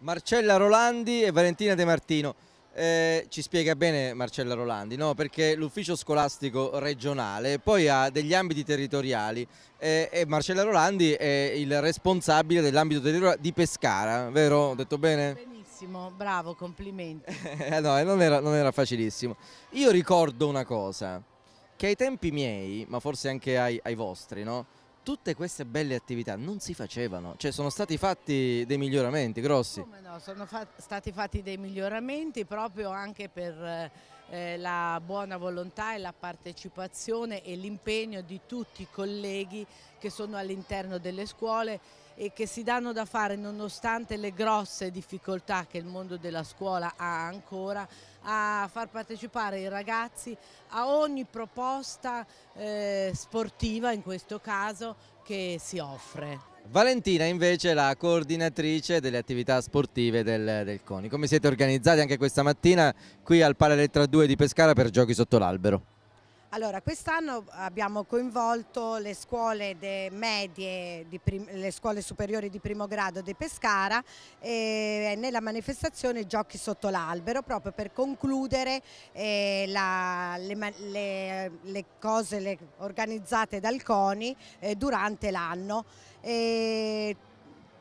Marcella Rolandi e Valentina De Martino. Eh, ci spiega bene Marcella Rolandi, no? perché l'ufficio scolastico regionale poi ha degli ambiti territoriali eh, e Marcella Rolandi è il responsabile dell'ambito territoriale di Pescara, vero? Ho detto bene? Benissimo, bravo, complimenti. Eh, no, eh, non era, non era facilissimo. Io ricordo una cosa, che ai tempi miei, ma forse anche ai, ai vostri, no? tutte queste belle attività non si facevano, cioè sono stati fatti dei miglioramenti grossi sono fat stati fatti dei miglioramenti proprio anche per eh, la buona volontà e la partecipazione e l'impegno di tutti i colleghi che sono all'interno delle scuole e che si danno da fare nonostante le grosse difficoltà che il mondo della scuola ha ancora a far partecipare i ragazzi a ogni proposta eh, sportiva in questo caso che si offre. Valentina invece è la coordinatrice delle attività sportive del, del, CONI. Come siete organizzati anche questa mattina qui al Palalettra 2 di Pescara per giochi sotto l'albero? Allora, quest'anno abbiamo coinvolto le scuole, medie, le scuole superiori di primo grado di Pescara eh, nella manifestazione Giochi sotto l'albero proprio per concludere eh, la, le, le, le, cose le, organizzate dal CONI eh, durante l'anno.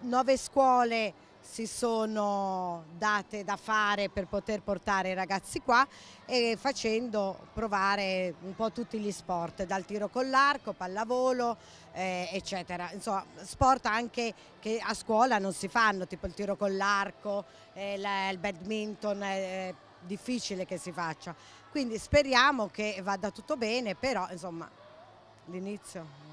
nove scuole si sono date da fare per poter portare i ragazzi qua e facendo provare un po' tutti gli sport, dal tiro con l'arco, pallavolo, eh, eccetera. Insomma, sport anche che a scuola non si fanno, tipo il tiro con l'arco, eh, il badminton, eh, è difficile che si faccia. Quindi speriamo che vada tutto bene, però insomma l'inizio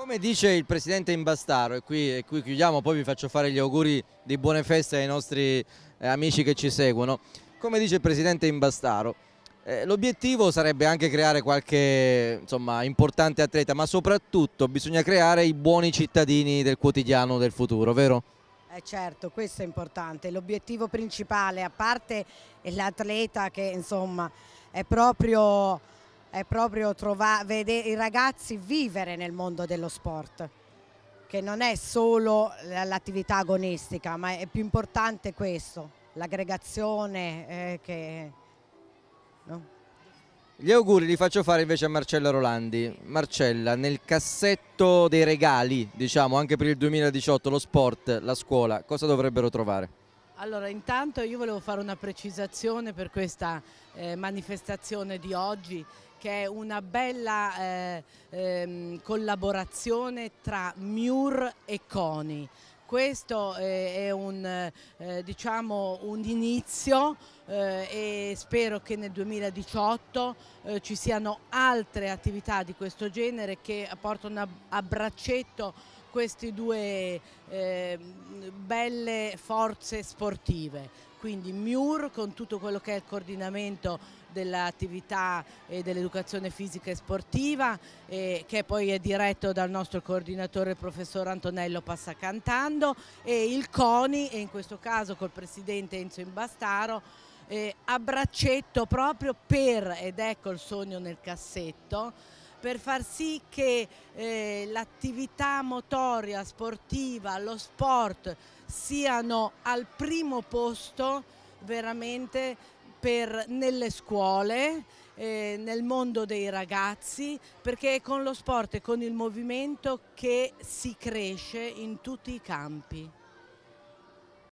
come dice il presidente Imbastaro, e qui, e qui chiudiamo, poi vi faccio fare gli auguri di buone feste ai nostri eh, amici che ci seguono. Come dice il presidente Imbastaro, eh, l'obiettivo sarebbe anche creare qualche insomma, importante atleta, ma soprattutto bisogna creare i buoni cittadini del quotidiano del futuro, vero? Eh certo, questo è importante. L'obiettivo principale, a parte l'atleta che insomma è proprio è proprio trova, vedere i ragazzi vivere nel mondo dello sport che non è solo l'attività agonistica ma è più importante questo l'aggregazione eh, che no? Gli auguri li faccio fare invece a Marcella Rolandi. Marcella, nel cassetto dei regali, diciamo, anche per il 2018, lo sport, la scuola, cosa dovrebbero trovare? Allora, intanto io volevo fare una precisazione per questa eh, manifestazione di oggi che è una bella eh, ehm, collaborazione tra Miur e Coni. Questo eh, è un, eh, diciamo, un inizio eh, e spero che nel 2018 eh, ci siano altre attività di questo genere che portano a, a braccetto queste due eh, belle forze sportive. Quindi MIUR con tutto quello che è il coordinamento dell'attività e dell'educazione fisica e sportiva eh, che poi è diretto dal nostro coordinatore il professor Antonello Passacantando e il CONI e in questo caso col presidente Enzo Imbastaro eh, a braccetto proprio per, ed ecco il sogno nel cassetto, per far sì che eh, l'attività motoria, sportiva, lo sport siano al primo posto veramente per, nelle scuole, eh, nel mondo dei ragazzi, perché è con lo sport e con il movimento che si cresce in tutti i campi.